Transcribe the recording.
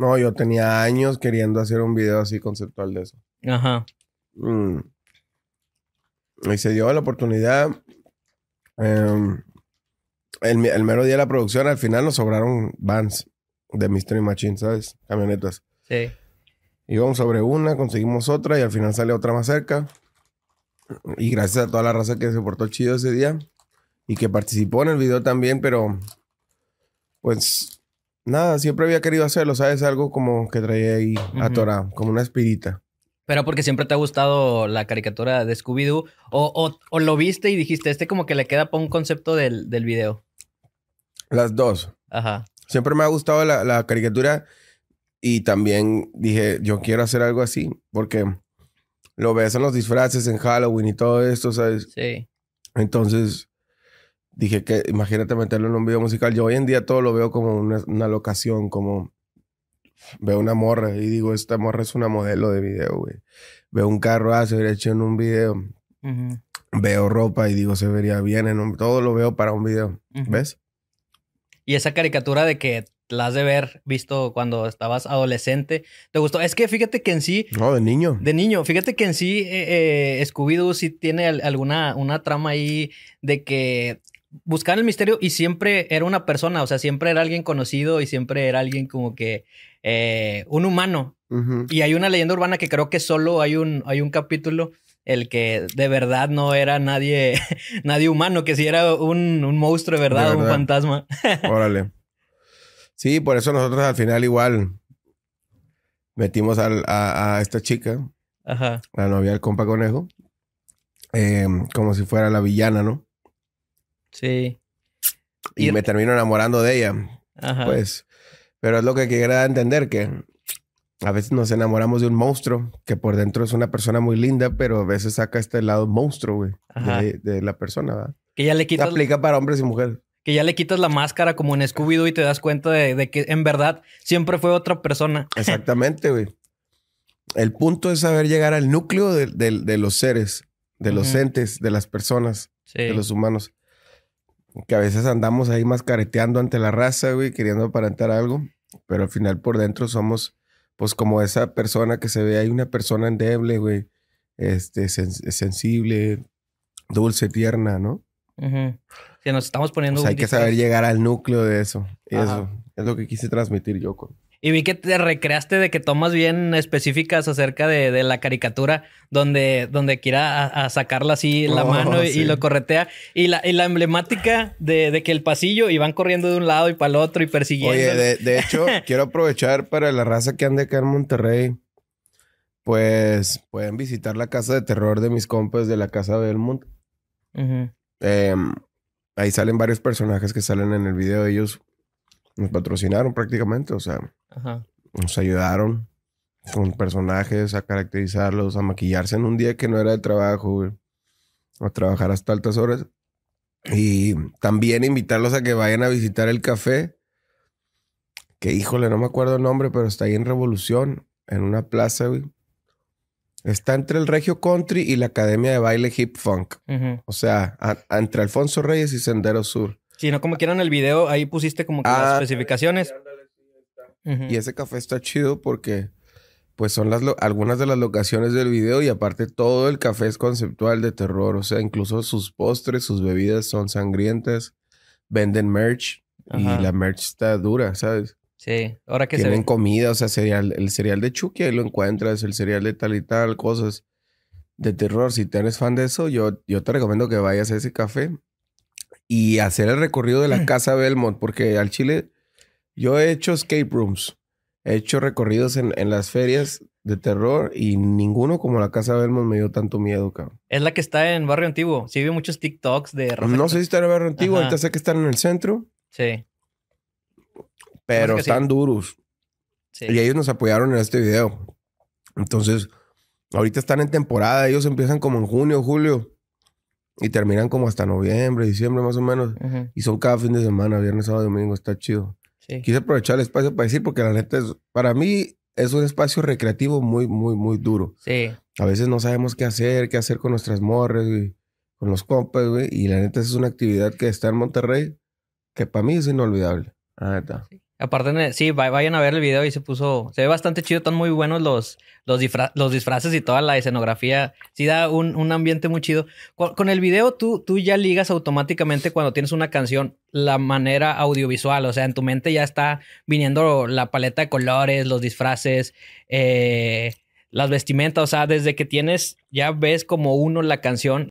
No, yo tenía años queriendo hacer un video así conceptual de eso. Ajá. Mm. Y se dio la oportunidad. Em, el, el, mero día de la producción, al final nos sobraron vans de Mystery Machine, ¿sabes? Camionetas. Sí. Íbamos sobre una, conseguimos otra y al final sale otra más cerca. Y gracias a toda la raza que se portó chido ese día y que participó en el video también, pero pues Nada, siempre había querido hacerlo, ¿sabes? Algo como que traía ahí a Torah, como una espirita. ¿Pero porque siempre te ha gustado la caricatura de Scooby-Doo? O, lo viste y dijiste, este como que le queda para un concepto del, video? Las dos. Ajá. Siempre me ha gustado la, la caricatura y también dije, yo quiero hacer algo así, porque lo ves en los disfraces, en Halloween y todo esto, ¿sabes? Sí. Entonces, dije que imagínate meterlo en un video musical. Yo hoy en día todo lo veo como una, locación, como veo una morra y digo, esta morra es una modelo de video, güey. Veo un carro, hacia ah, derecho en un video. Veo ropa y digo, se vería bien en Todo lo veo para un video, ¿ves? Y esa caricatura de que la has de ver visto cuando estabas adolescente. ¿Te gustó? Es que fíjate que en sí... No, de niño. De niño. Fíjate que en sí eh, eh Scooby-Doo sí tiene alguna una trama ahí de que buscaban el misterio y siempre era una persona, o sea, siempre era alguien conocido y siempre era alguien como que eh, un humano. Y hay una leyenda urbana que creo que solo hay un, hay un capítulo el que de verdad no era nadie, nadie humano, que si era un, monstruo de verdad, un fantasma. Órale. Sí, por eso nosotros al final igual metimos a, esta chica, Ajá. la novia del compa conejo, eh, como si fuera la villana, ¿no? Sí. Y, me termino enamorando de ella. Ajá. Pues, pero es lo que quería entender, que a veces nos enamoramos de un monstruo, que por dentro es una persona muy linda, pero a veces saca este lado monstruo, güey, de, la persona, Que ya le quitas... Aplica para hombres y mujeres. Que ya le quitas la máscara como en Scooby-Doo y te das cuenta de, que en verdad siempre fue otra persona. Exactamente, güey. El punto es saber llegar al núcleo de, los seres, de los entes, de las personas, de los humanos que a veces andamos ahí mascareteando ante la raza, güey, queriendo aparentar algo, pero al final por dentro somos, pues como esa persona que se ve ahí, una persona endeble, güey, este, sensible, dulce, tierna, ¿no? Que nos estamos poniendo... Pues, hay que saber llegar al núcleo de eso. Eso es lo que quise transmitir yo con, y vi que te recreaste de que tomas bien específicas acerca de, la caricatura, donde, donde quiera a, sacarla así la oh, mano y, lo corretea. Y la, la emblemática de, que el pasillo y van corriendo de un lado y para el otro y persiguiendo. Oye, de, hecho, quiero aprovechar para la raza que anda acá en Monterrey. Pues pueden visitar la casa de terror de mis compas de la casa Belmont. Em, ahí salen varios personajes que salen en el video de ellos nos patrocinaron prácticamente, o sea, nos ayudaron con personajes a caracterizarlos, a maquillarse en un día que no era de trabajo, A trabajar hasta altas horas. Y también invitarlos a que vayan a visitar el café. Que híjole, no me acuerdo el nombre, pero está ahí en Revolución, en una plaza, Está entre el Regio Country y la Academia de Baile Hip Funk. O sea, entre Alfonso Reyes y Sendero Sur. Si no, como quieran el video, ahí pusiste como que las ah, especificaciones. Y ese café está chido porque pues son las algunas de las locaciones del video y aparte todo el café es conceptual de terror, o sea, incluso sus postres, sus bebidas son sangrientas, venden merch y la merch está dura, ¿sabes? Sí, ahora que tienen comida, o sea, cereal, el cereal de Chucky ahí lo encuentras, el cereal de tal y tal, cosas de terror. Si tienes eres fan de eso, yo, yo te recomiendo que vayas a ese café y hacer el recorrido de la mm. casa Belmont, porque al Chile yo he hecho escape rooms, he hecho recorridos en, las ferias de terror y ninguno como la casa Belmont me dio tanto miedo, cabrón. Es la que está en Barrio Antiguo. Sí, vi muchos TikToks de No sé si está en Barrio Antiguo, ahorita sé que están en el centro. Sí. Pero están duros. Y ellos nos apoyaron en este video. Entonces, ahorita están en temporada, ellos empiezan como en junio, julio. Y terminan como hasta noviembre, diciembre más o menos. Y son cada fin de semana, viernes, sábado, domingo, está chido. Quise aprovechar el espacio para decir, porque la neta es, para mí es un espacio recreativo muy, muy, muy duro. Sí. A veces no sabemos qué hacer, qué hacer con nuestras morres, con los compas, güey. Y la neta es una actividad que está en Monterrey que para mí es inolvidable. La neta. Aparte, sí, vayan a ver el video y se puso, se ve bastante chido, están muy buenos los, los, los disfraces y toda la escenografía. Sí da un, ambiente muy chido. Con, el video tú, tú ya ligas automáticamente cuando tienes una canción la manera audiovisual, o sea, en tu mente ya está viniendo la paleta de colores, los disfraces, eh, las vestimentas, o sea, desde que tienes, ya ves como uno la canción